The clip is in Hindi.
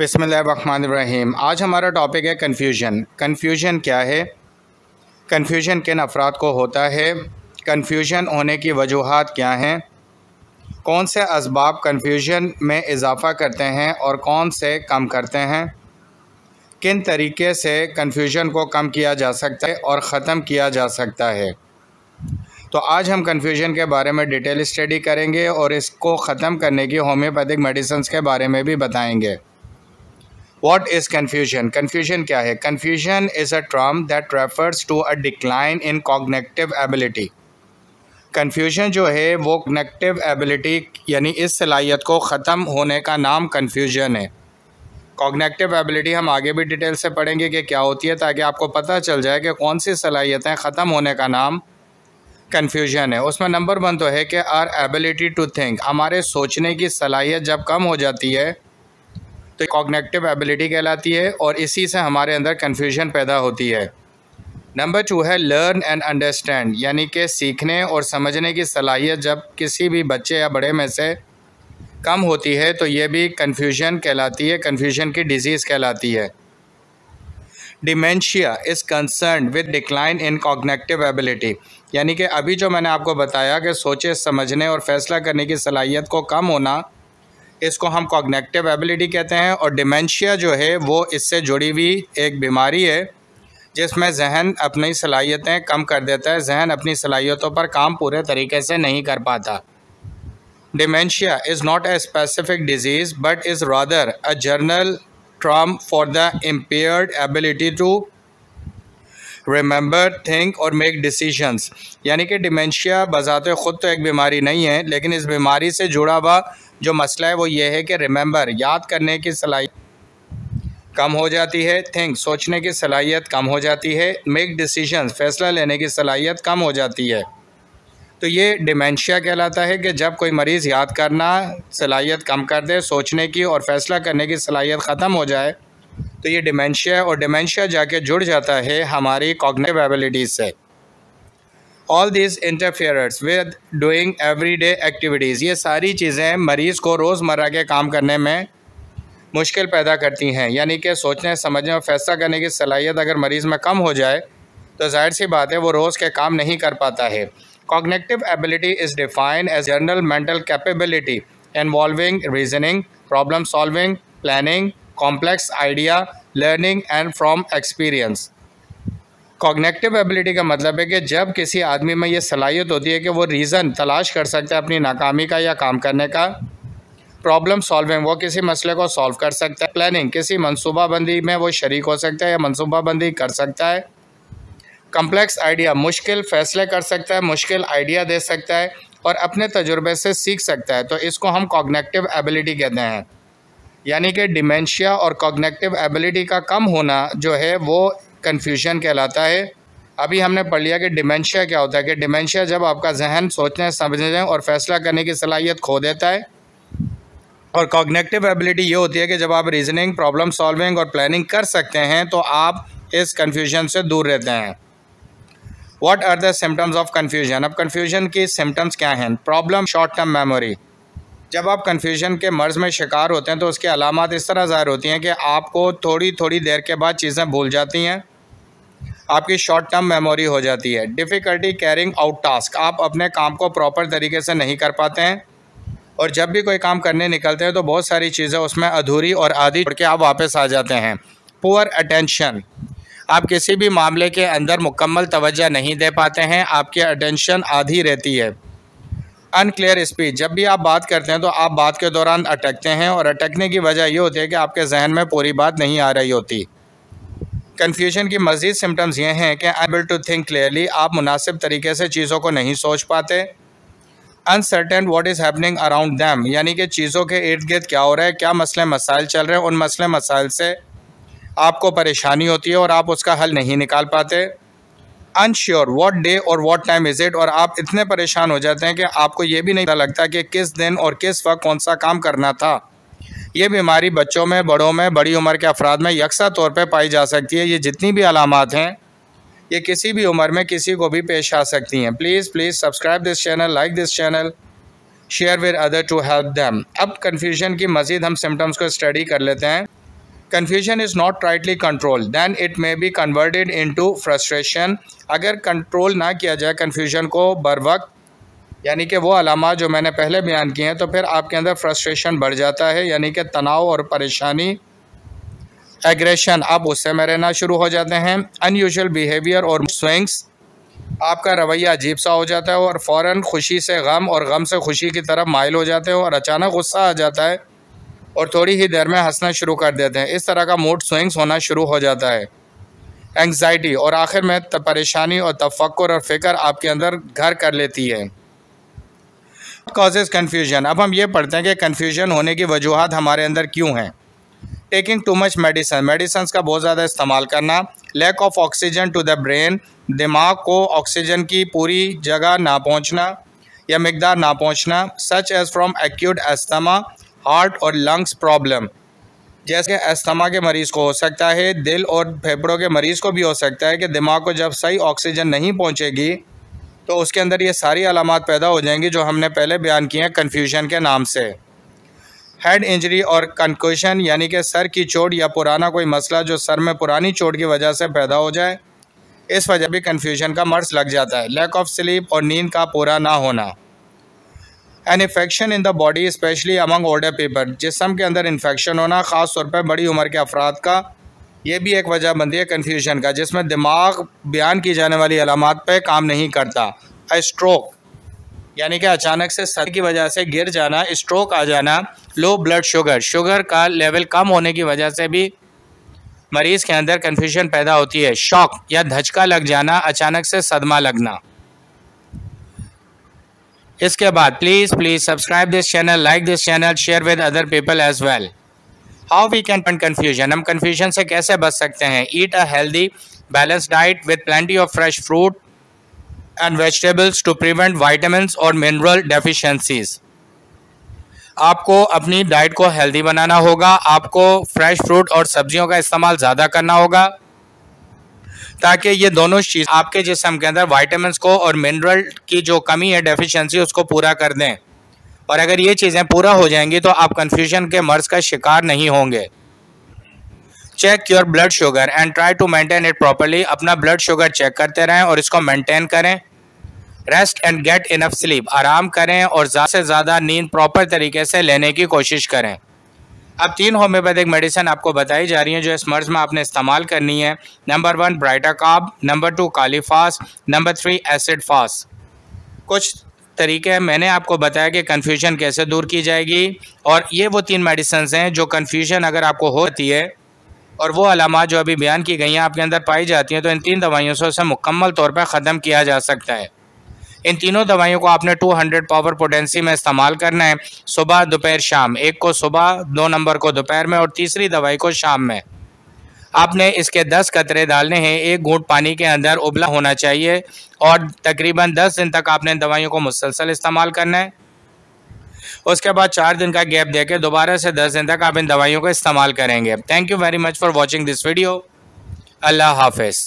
बसमीम आज हमारा टॉपिक है कन्फ्यूजन कन्फ्यूजन क्या है कन्फ्यूजन किन अफराद को होता है कन्फ्यूजन होने की वजूहत क्या हैं कौन से इसबाब कन्फ्यूजन में इजाफ़ा करते हैं और कौन से कम करते हैं किन तरीके से कन्फ्यूजन को कम किया जा सकता है और ख़त्म किया जा सकता है तो आज हम कन्फ्यूजन के बारे में डिटेल स्टडी करेंगे और इसको ख़त्म करने की होम्योपैथिक मेडिसन्स के बारे में भी बताएंगे वॉट इज़ कन्फ्यूजन कन्फ्यूजन क्या है confusion is a term that refers to a decline in cognitive ability confusion जो है वो कनेक्टिव एबिलिटी यानी इस सलाहियत को ख़त्म होने का नाम कन्फ्यूजन है कॉग्नेक्टिव एबिलिटी हम आगे भी डिटेल से पढ़ेंगे कि क्या होती है ताकि आपको पता चल जाए कि कौन सी सलाहियतें ख़त्म होने का नाम कन्फ्यूजन है उसमें नंबर वन तो है कि आर एबिलिटी टू थिंक हमारे सोचने की सलाहियत जब कम हो जाती है तो कॉग्नेटिव एबिलिटी कहलाती है और इसी से हमारे अंदर कन्फ्यूजन पैदा होती है नंबर टू है लर्न एंड अंडरस्टैंड यानी कि सीखने और समझने की सलाहियत जब किसी भी बच्चे या बड़े में से कम होती है तो ये भी कन्फ्यूजन कहलाती है कन्फ्यूजन की डिजीज़ कहलाती है dementia is concern with decline in cognitive ability यानी कि अभी जो मैंने आपको बताया कि सोचे समझने और फ़ैसला करने की सलाहियत को कम होना इसको हम कॉग्नेक्टिव एबिलिटी कहते हैं और डिमेंशिया जो है वो इससे जुड़ी हुई एक बीमारी है जिसमें जहन अपनी सलाहियतें कम कर देता है जहन अपनी सलाहियतों पर काम पूरे तरीके से नहीं कर पाता dementia is not a specific disease but is rather a general term for the impaired ability to remember think और मेक डिसीजंस यानी कि डिमेंशिया बजात ख़ुद तो एक बीमारी नहीं है लेकिन इस बीमारी से जुड़ा हुआ जो मसला है वो ये है कि रिमेंबर याद करने की सलाहियत कम हो जाती है थिंक सोचने की सलाहियत कम हो जाती है मेक डिसीशंस फ़ैसला लेने की सलाहियत कम हो जाती है तो ये डिमेंशिया कहलाता है कि जब कोई मरीज़ याद करना सलाहियत कम कर दे सोचने की और फ़ैसला करने की सलाहियत ख़त्म हो जाए तो ये डिमेंशिया और डिमेंशिया जाके जुड़ जाता है हमारी कॉग्नेटिव एबिलिटीज़ से all this interferes with doing every day activities ये सारी चीज़ें मरीज़ को रोज़मर्रा के काम करने में मुश्किल पैदा करती हैं यानी कि सोचने समझने और फैसला करने की सलाहियत अगर मरीज़ में कम हो जाए तो जाहिर सी बात है वो रोज़ के काम नहीं कर पाता है cognitive ability is defined as general mental capability involving reasoning problem solving planning complex idea learning and from experience cognitive ability का मतलब है कि जब किसी आदमी में ये सलाहियत होती है कि वो रीज़न तलाश कर सकता है अपनी नाकामी का या काम करने का प्रॉब्लम सॉल्विंग वो किसी मसले को सॉल्व कर सकता है प्लानिंग किसी मनसूबाबंदी में वो शरीक हो सकता है या मनसूबाबंदी कर सकता है कम्प्लेक्स आइडिया मुश्किल फ़ैसले कर सकता है मुश्किल आइडिया दे सकता है और अपने तजुर्बे से सीख सकता है तो इसको हम कॉग्नेटिव एबिलिटी कहते हैं यानी कि डिमेंशिया और कॉग्नेटिव एबिलिटी का कम होना जो है वो कन्फ्यूजन कहलाता है अभी हमने पढ़ लिया कि डिमेंशिया क्या होता है कि डिमेंशिया जब आपका जहन सोचने समझने और फैसला करने की सलाहियत खो देता है और कॉग्नेटिव एबिलिटी ये होती है कि जब आप रीजनिंग प्रॉब्लम सॉल्विंग और प्लानिंग कर सकते हैं तो आप इस कन्फ्यूजन से दूर रहते हैं what are the symptoms of confusion अब कन्फ्यूजन की सिम्टम्स क्या हैं प्रॉब्लम शॉर्ट टर्म मेमोरी जब आप कन्फ्यूजन के मर्ज़ में शिकार होते हैं तो उसके अलामत इस तरह ज़ाहिर होती हैं कि आपको थोड़ी थोड़ी देर के बाद चीज़ें भूल जाती हैं आपकी शॉर्ट टर्म मेमोरी हो जाती है डिफ़िकल्टी कैरिंग आउट टास्क आप अपने काम को प्रॉपर तरीके से नहीं कर पाते हैं और जब भी कोई काम करने निकलते हैं तो बहुत सारी चीज़ें उसमें अधूरी और आधी छोड़ के आप वापस आ जाते हैं पुअर अटेंशन आप किसी भी मामले के अंदर मुकम्मल तवज्जो नहीं दे पाते हैं आपकी अटेंशन आधी रहती है अनक्लियर स्पीच जब भी आप बात करते हैं तो आप बात के दौरान अटकते हैं और अटकने की वजह ये होती है कि आपके जहन में पूरी बात नहीं आ रही होती कन्फ्यूजन की मजीद सिम्टम्स ये हैं कि अनएबल टू थिंक क्लियरली आप मुनासिब तरीके से चीज़ों को नहीं सोच पाते uncertain what is happening around them यानी कि चीज़ों के इर्द गिर्द क्या हो रहा है क्या मसले मसाइल चल रहे हैं उन मसले मसाइल से आपको परेशानी होती है और आप उसका हल नहीं निकाल पाते अनश्योर वॉट डे और वॉट टाइम इज़ इट और आप इतने परेशान हो जाते हैं कि आपको ये भी नहीं पता लगता कि किस दिन और किस वक्त कौन सा काम करना था ये बीमारी बच्चों में बड़ों में बड़ी उम्र के अफराद में यकसा तौर पर पाई जा सकती है ये जितनी भी अलामत हैं ये किसी भी उम्र में किसी को भी पेश आ सकती हैं please please subscribe this channel like this channel share with other to help them अब कन्फ्यूजन की मज़ीद हम सिम्टम्स को स्टडी कर लेते हैं confusion is not rightly control than it may be converted to frustration अगर कंट्रोल ना किया जाए कन्फ्यूजन को बर वक्त यानी कि वो अलामत जो मैंने पहले बयान किए हैं तो फिर आपके अंदर फ्रस्ट्रेशन बढ़ जाता है यानी कि तनाव और परेशानी एग्रेशन आप गुस्से में रहना शुरू हो जाते हैं अनयूजल बिहेवियर और स्विंग्स आपका रवैया अजीब सा हो जाता है और फ़ौर खुशी से गम और गम से खुशी की तरफ माइल हो जाते हैं और अचानक गुस्सा आ जाता है और थोड़ी ही देर में हंसना शुरू कर देते हैं इस तरह का मूड स्विंग्स होना शुरू हो जाता है एंग्जाइटी और आखिर में परेशानी और तफक्र और फ़िक्र आपके अंदर घर कर लेती है कॉजेज़ कन्फ्यूजन अब हम ये पढ़ते हैं कि कन्फ्यूजन होने की वजूहत हमारे अंदर क्यों हैं taking too much medicine medicines का बहुत ज़्यादा इस्तेमाल करना lack of oxygen to the brain दिमाग को ऑक्सीजन की पूरी जगह ना पहुँचना या मकदार ना पहुँचना such as from acute asthma heart और लंग्स प्रॉब्लम जैसे अस्थमा के मरीज़ को हो सकता है दिल और फेफड़ों के मरीज़ को भी हो सकता है कि दिमाग को जब सही ऑक्सीजन नहीं पहुँचेगी तो उसके अंदर ये सारी अलामत पैदा हो जाएंगी जो हमने पहले बयान किए हैं कन्फ्यूजन के नाम से हेड इंजरी और कंक्यूशन यानी कि सर की चोट या पुराना कोई मसला जो सर में पुरानी चोट की वजह से पैदा हो जाए इस वजह भी कन्फ्यूजन का मर्ज लग जाता है लैक ऑफ स्लीप और नींद का पूरा ना होना an infection in the body specially among older people जिसम के अंदर इन्फेक्शन होना ख़ास तौर पर बड़ी उम्र के अफराद का यह भी एक वजह बनती है कन्फ्यूजन का जिसमें दिमाग बयान की जाने वाली अलामत पर काम नहीं करता स्ट्रोक यानी कि अचानक से सर की वजह से गिर जाना स्ट्रोक आ जाना लो ब्लड शुगर शुगर का लेवल कम होने की वजह से भी मरीज़ के अंदर कन्फ्यूजन पैदा होती है शॉक या धचका लग जाना अचानक से सदमा लगना इसके बाद please please subscribe this channel like this channel share with other people as well how we can prevent confusion हम कन्फ्यूजन से कैसे बच सकते हैं eat a healthy balance diet with plenty of fresh fruit and vegetables to prevent vitamin और मिनरल डेफिशेंसीज आपको अपनी डाइट को हेल्दी बनाना होगा आपको फ्रेश फ्रूट और सब्जियों का इस्तेमाल ज़्यादा करना होगा ताकि ये दोनों चीज आपके जिसम के अंदर वाइटामस को और मिनरल की जो कमी है डेफिशिएंसी उसको पूरा कर दें और अगर ये चीज़ें पूरा हो जाएंगी तो आप कन्फ्यूजन के मर्ज का शिकार नहीं होंगे check your blood sugar and try to maintain it properly अपना ब्लड शुगर चेक करते रहें और इसको मेंटेन करें rest and get enough sleep आराम करें और ज़्यादा से ज़्यादा नींद प्रॉपर तरीके से लेने की कोशिश करें अब तीन होम्योपैथिक मेडिसिन आपको बताई जा रही हैं जो इस मर्ज में आपने इस्तेमाल करनी है number one baryta carb number two kali phos number three acid phos कुछ तरीके हैं मैंने आपको बताया कि कन्फ्यूजन कैसे दूर की जाएगी और ये वो तीन मेडिसन हैं जो कन्फ्यूजन अगर आपको होती है और वो अलामत जो अभी बयान की गई हैं आपके अंदर पाई जाती हैं तो इन तीन दवाइयों से उसे मुकम्मल तौर पर ख़त्म किया जा सकता है इन तीनों दवाइयों को आपने 200 पावर पोटेंसी में इस्तेमाल करना है सुबह दोपहर शाम एक को सुबह दो नंबर को दोपहर में और तीसरी दवाई को शाम में आपने इसके 10 कतरे डालने हैं एक घूट पानी के अंदर उबला होना चाहिए और तकरीबन 10 दिन तक आपने दवाइयों को मुसलसल इस्तेमाल करना है उसके बाद चार दिन का गैप देकर दोबारा से दस दिन तक आप इन दवाइयों का इस्तेमाल करेंगे thank you very much for watching this video अल्लाह हाफिज़